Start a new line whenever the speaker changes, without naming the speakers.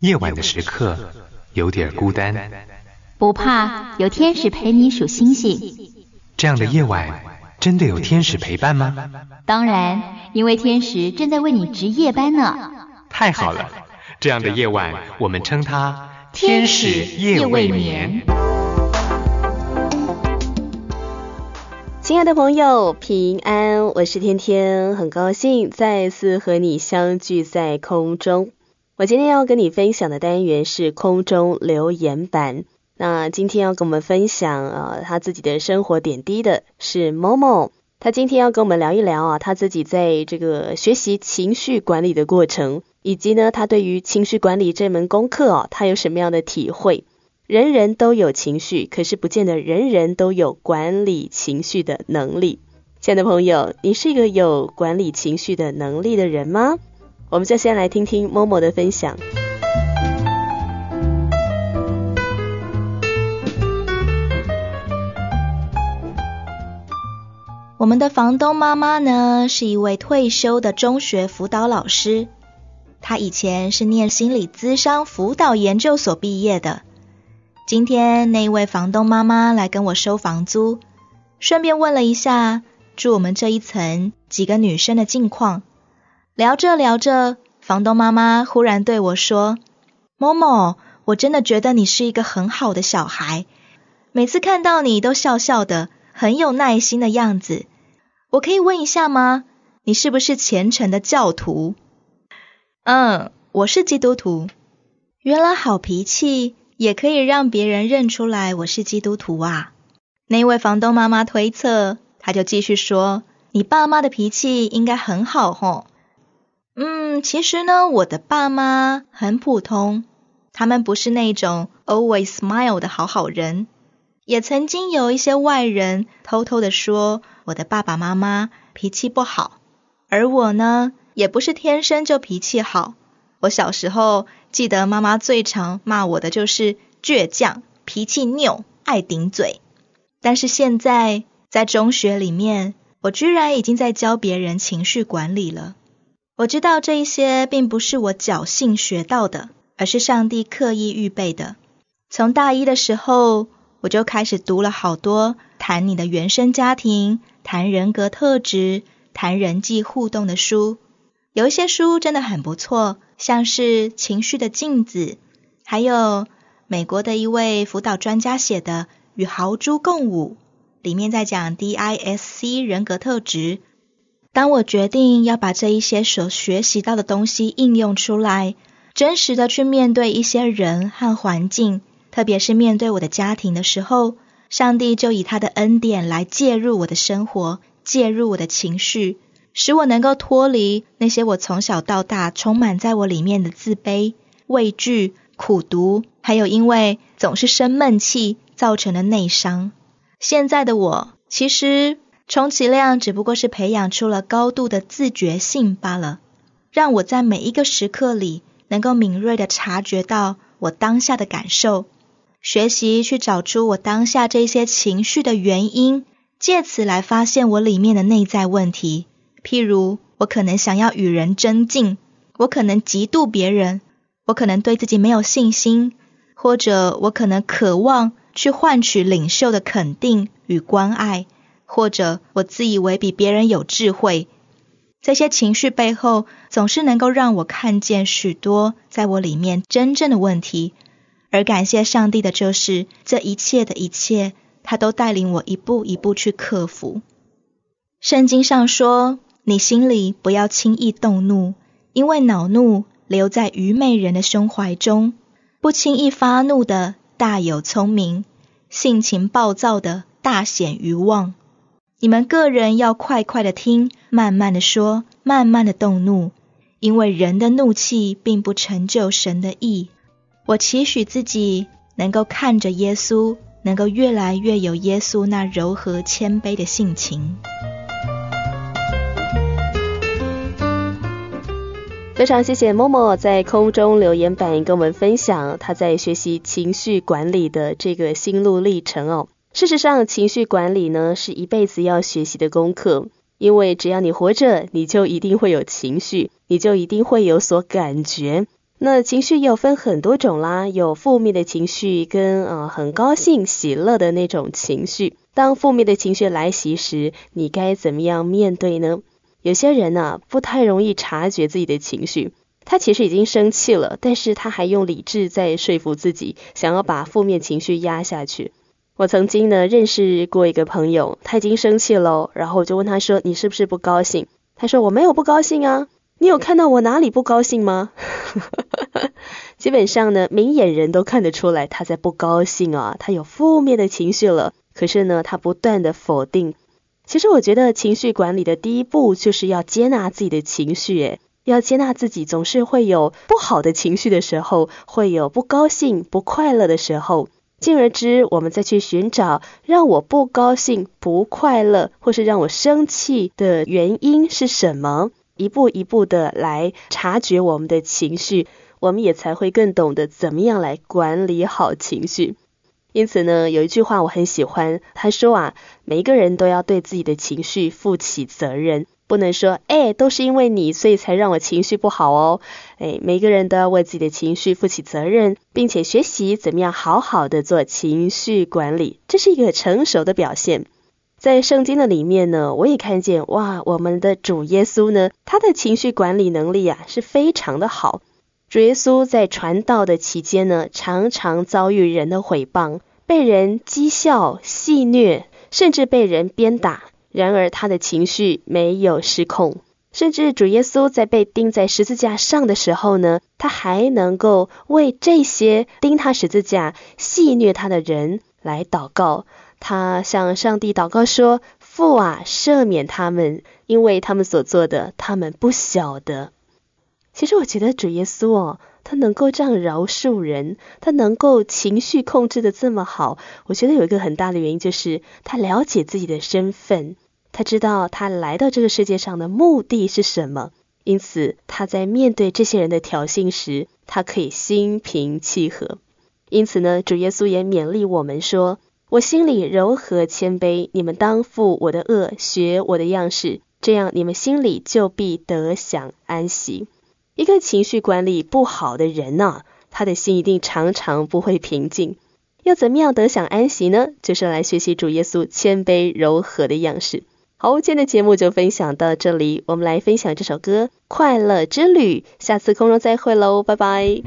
夜晚的时刻有点孤单，不怕，有天使陪你数星星。这样的夜晚真的有天使陪伴吗？
当然，因为天使正在为你值夜班呢。太好了，这样的夜晚我们称它
“天使夜未眠”。
亲爱的朋友，平安，我是天天，很高兴再次和你相聚在空中。我今天要跟你分享的单元是空中留言板。那今天要跟我们分享啊，他自己的生活点滴的是某某。他今天要跟我们聊一聊啊，他自己在这个学习情绪管理的过程，以及呢，他对于情绪管理这门功课哦，他有什么样的体会？人人都有情绪，可是不见得人人都有管理情绪的能力。亲爱的朋友，你是一个有管理情绪的能力的人吗？我们就先来听听默默的分享。
我们的房东妈妈呢，是一位退休的中学辅导老师，她以前是念心理咨商辅导研究所毕业的。今天那位房东妈妈来跟我收房租，顺便问了一下住我们这一层几个女生的近况。聊着聊着，房东妈妈忽然对我说：“Momo，我真的觉得你是一个很好的小孩。每次看到你都笑笑的，很有耐心的样子。我可以问一下吗？你是不是虔诚的教徒？”“嗯，我是基督徒。”原来好脾气也可以让别人认出来我是基督徒啊！那位房东妈妈推测，她就继续说：“你爸妈的脾气应该很好，吼。”嗯，其实呢，我的爸妈很普通，他们不是那种 always smile 的好好人。也曾经有一些外人偷偷的说，我的爸爸妈妈脾气不好。而我呢，也不是天生就脾气好。我小时候记得妈妈最常骂我的就是倔强、脾气拗、爱顶嘴。但是现在在中学里面，我居然已经在教别人情绪管理了。我知道这一些并不是我侥幸学到的，而是上帝刻意预备的。从大一的时候，我就开始读了好多谈你的原生家庭、谈人格特质、谈人际互动的书。有一些书真的很不错，像是《情绪的镜子》，还有美国的一位辅导专家写的《与豪猪共舞》，里面在讲 DISC 人格特质。当我决定要把这一些所学习到的东西应用出来，真实的去面对一些人和环境，特别是面对我的家庭的时候，上帝就以他的恩典来介入我的生活，介入我的情绪，使我能够脱离那些我从小到大充满在我里面的自卑、畏惧、苦读，还有因为总是生闷气造成的内伤。现在的我，其实。充其量只不过是培养出了高度的自觉性罢了。让我在每一个时刻里，能够敏锐的察觉到我当下的感受，学习去找出我当下这些情绪的原因，借此来发现我里面的内在问题。譬如，我可能想要与人争竞，我可能嫉妒别人，我可能对自己没有信心，或者我可能渴望去换取领袖的肯定与关爱。或者我自以为比别人有智慧，这些情绪背后总是能够让我看见许多在我里面真正的问题。而感谢上帝的就是这一切的一切，他都带领我一步一步去克服。圣经上说：“你心里不要轻易动怒，因为恼怒留在愚昧人的胸怀中；不轻易发怒的大有聪明，性情暴躁的大显愚妄。”你们个人要快快的听，慢慢的说，慢慢的动怒，因为人的怒气并不成就神的意。我期许自己能够看着耶稣，能够越来越有耶稣那柔和谦卑的性情。
非常谢谢默默在空中留言板跟我们分享他在学习情绪管理的这个心路历程哦。事实上，情绪管理呢是一辈子要学习的功课。因为只要你活着，你就一定会有情绪，你就一定会有所感觉。那情绪又分很多种啦，有负面的情绪跟呃很高兴、喜乐的那种情绪。当负面的情绪来袭时，你该怎么样面对呢？有些人呢不太容易察觉自己的情绪，他其实已经生气了，但是他还用理智在说服自己，想要把负面情绪压下去。我曾经呢认识过一个朋友，他已经生气了，然后我就问他说：“你是不是不高兴？”他说：“我没有不高兴啊，你有看到我哪里不高兴吗？” 基本上呢，明眼人都看得出来他在不高兴啊，他有负面的情绪了。可是呢，他不断的否定。其实我觉得情绪管理的第一步就是要接纳自己的情绪，诶，要接纳自己总是会有不好的情绪的时候，会有不高兴、不快乐的时候。进而之，我们再去寻找让我不高兴、不快乐，或是让我生气的原因是什么，一步一步的来察觉我们的情绪，我们也才会更懂得怎么样来管理好情绪。因此呢，有一句话我很喜欢，他说啊，每一个人都要对自己的情绪负起责任。不能说，哎，都是因为你，所以才让我情绪不好哦。哎，每个人都要为自己的情绪负起责任，并且学习怎么样好好的做情绪管理，这是一个成熟的表现。在圣经的里面呢，我也看见，哇，我们的主耶稣呢，他的情绪管理能力啊是非常的好。主耶稣在传道的期间呢，常常遭遇人的诽谤，被人讥笑、戏谑，甚至被人鞭打。然而他的情绪没有失控，甚至主耶稣在被钉在十字架上的时候呢，他还能够为这些钉他十字架、戏虐他的人来祷告。他向上帝祷告说：“父啊，赦免他们，因为他们所做的，他们不晓得。”其实我觉得主耶稣哦。他能够这样饶恕人，他能够情绪控制的这么好，我觉得有一个很大的原因就是他了解自己的身份，他知道他来到这个世界上的目的是什么，因此他在面对这些人的挑衅时，他可以心平气和。因此呢，主耶稣也勉励我们说：“我心里柔和谦卑，你们当负我的恶，学我的样式，这样你们心里就必得享安息。”一个情绪管理不好的人呢，他的心一定常常不会平静。要怎么样得享安息呢？就是来学习主耶稣谦卑柔和的样式。好，今天的节目就分享到这里，我们来分享这首歌《快乐之旅》。下次空中再会，喽，拜拜。